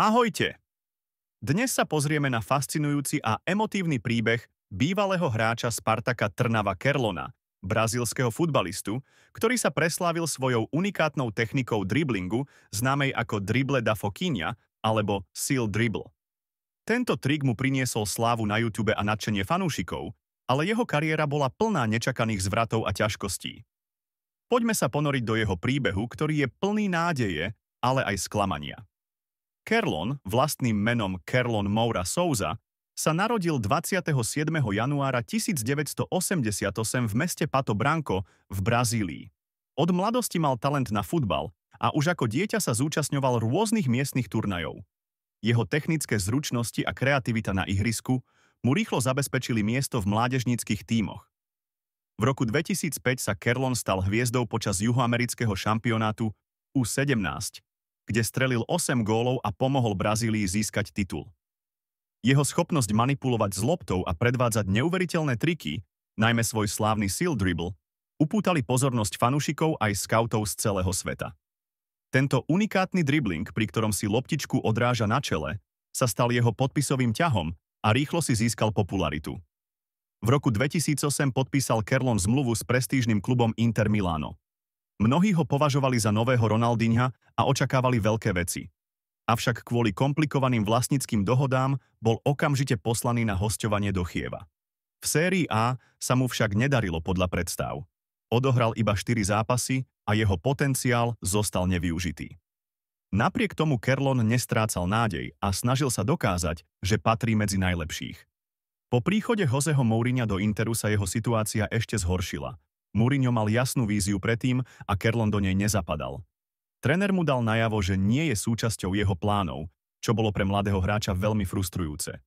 Ahojte! Dnes sa pozrieme na fascinujúci a emotívny príbeh bývalého hráča Spartaka Trnava Kerlona, brazilského futbalistu, ktorý sa preslávil svojou unikátnou technikou driblingu, známej ako drible da Foquinha alebo seal dribble. Tento trik mu priniesol slávu na YouTube a nadšenie fanúšikov, ale jeho kariéra bola plná nečakaných zvratov a ťažkostí. Poďme sa ponoriť do jeho príbehu, ktorý je plný nádeje, ale aj sklamania. Kerlon, vlastným menom Kerlon Moura Souza, sa narodil 27. januára 1988 v meste Pato Branco v Brazílii. Od mladosti mal talent na futbal a už ako dieťa sa zúčastňoval rôznych miestnych turnajov. Jeho technické zručnosti a kreativita na ihrisku mu rýchlo zabezpečili miesto v mládežníckých tímoch. V roku 2005 sa Kerlon stal hviezdou počas juhoamerického šampionátu U17, kde strelil 8 gólov a pomohol Brazílii získať titul. Jeho schopnosť manipulovať s loptou a predvádzať neuveriteľné triky, najmä svoj slávny seal dribble, upútali pozornosť fanúšikov aj skautov z celého sveta. Tento unikátny dribbling, pri ktorom si loptičku odráža na čele, sa stal jeho podpisovým ťahom a rýchlo si získal popularitu. V roku 2008 podpísal Kerlon zmluvu s prestížnym klubom Inter Milano. Mnohí ho považovali za nového Ronaldinha a očakávali veľké veci. Avšak kvôli komplikovaným vlastníckým dohodám bol okamžite poslaný na hostovanie do Chieva. V sérii A sa mu však nedarilo podľa predstav. Odohral iba 4 zápasy a jeho potenciál zostal nevyužitý. Napriek tomu Kerlon nestrácal nádej a snažil sa dokázať, že patrí medzi najlepších. Po príchode Joseho Mourinha do Interu sa jeho situácia ešte zhoršila Mourinho mal jasnú víziu predtým a Kerlon do nej nezapadal. Tréner mu dal najavo, že nie je súčasťou jeho plánov, čo bolo pre mladého hráča veľmi frustrujúce.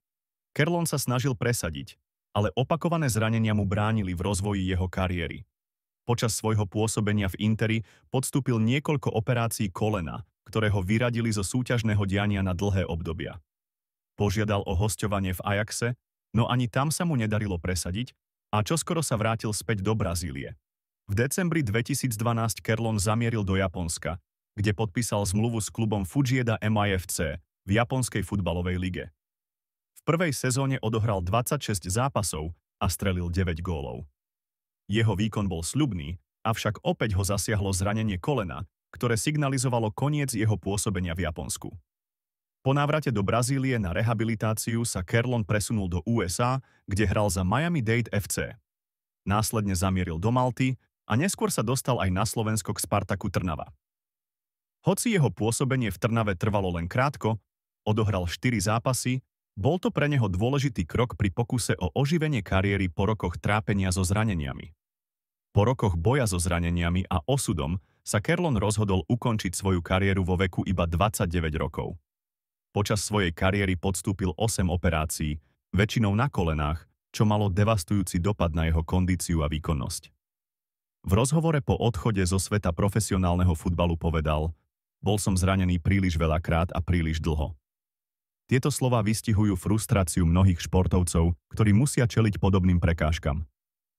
Kerlon sa snažil presadiť, ale opakované zranenia mu bránili v rozvoji jeho kariéry. Počas svojho pôsobenia v Interi podstúpil niekoľko operácií kolena, ktoré ho vyradili zo súťažného diania na dlhé obdobia. Požiadal o hostovanie v Ajaxe, no ani tam sa mu nedarilo presadiť a čoskoro sa vrátil späť do Brazílie. V decembri 2012 Kerlon zamieril do Japonska, kde podpísal zmluvu s klubom Fujieda MIFC v japonskej futbalovej lige. V prvej sezóne odohral 26 zápasov a strelil 9 gólov. Jeho výkon bol sľubný, avšak opäť ho zasiahlo zranenie kolena, ktoré signalizovalo koniec jeho pôsobenia v Japonsku. Po návrate do Brazílie na rehabilitáciu sa Kerlon presunul do USA, kde hral za Miami-Dade FC. Následne zamieril do Malty a neskôr sa dostal aj na Slovensko k Spartaku Trnava. Hoci jeho pôsobenie v Trnave trvalo len krátko, odohral 4 zápasy, bol to pre neho dôležitý krok pri pokuse o oživenie kariéry po rokoch trápenia so zraneniami. Po rokoch boja so zraneniami a osudom sa Kerlon rozhodol ukončiť svoju kariéru vo veku iba 29 rokov. Počas svojej kariéry podstúpil 8 operácií, väčšinou na kolenách, čo malo devastujúci dopad na jeho kondíciu a výkonnosť. V rozhovore po odchode zo sveta profesionálneho futbalu povedal Bol som zranený príliš veľakrát a príliš dlho. Tieto slova vystihujú frustráciu mnohých športovcov, ktorí musia čeliť podobným prekážkam.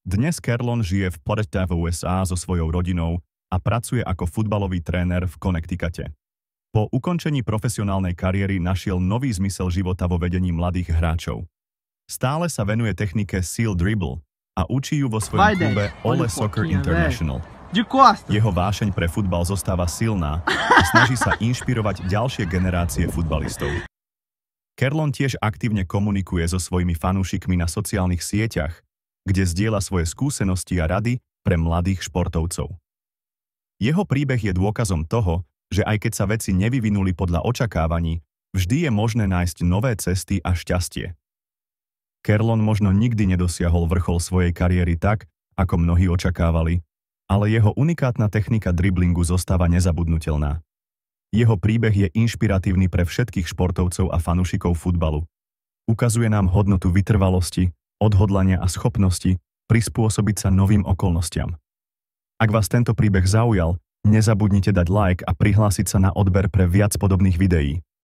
Dnes Kerlon žije v Puerta v USA so svojou rodinou a pracuje ako futbalový tréner v Connecticute. Po ukončení profesionálnej kariéry našiel nový zmysel života vo vedení mladých hráčov. Stále sa venuje technike Seal Dribble a učí ju vo svojom klube Ole Soccer International. Jeho vášeň pre futbal zostáva silná a snaží sa inšpirovať ďalšie generácie futbalistov. Kerlon tiež aktívne komunikuje so svojimi fanúšikmi na sociálnych sieťach, kde zdieľa svoje skúsenosti a rady pre mladých športovcov. Jeho príbeh je dôkazom toho, že aj keď sa veci nevyvinuli podľa očakávaní, vždy je možné nájsť nové cesty a šťastie. Kerlon možno nikdy nedosiahol vrchol svojej kariéry tak, ako mnohí očakávali, ale jeho unikátna technika driblingu zostáva nezabudnutelná. Jeho príbeh je inšpiratívny pre všetkých športovcov a fanúšikov futbalu. Ukazuje nám hodnotu vytrvalosti, odhodlania a schopnosti prispôsobiť sa novým okolnostiam. Ak vás tento príbeh zaujal, Nezabudnite dať like a prihlásiť sa na odber pre viac podobných videí.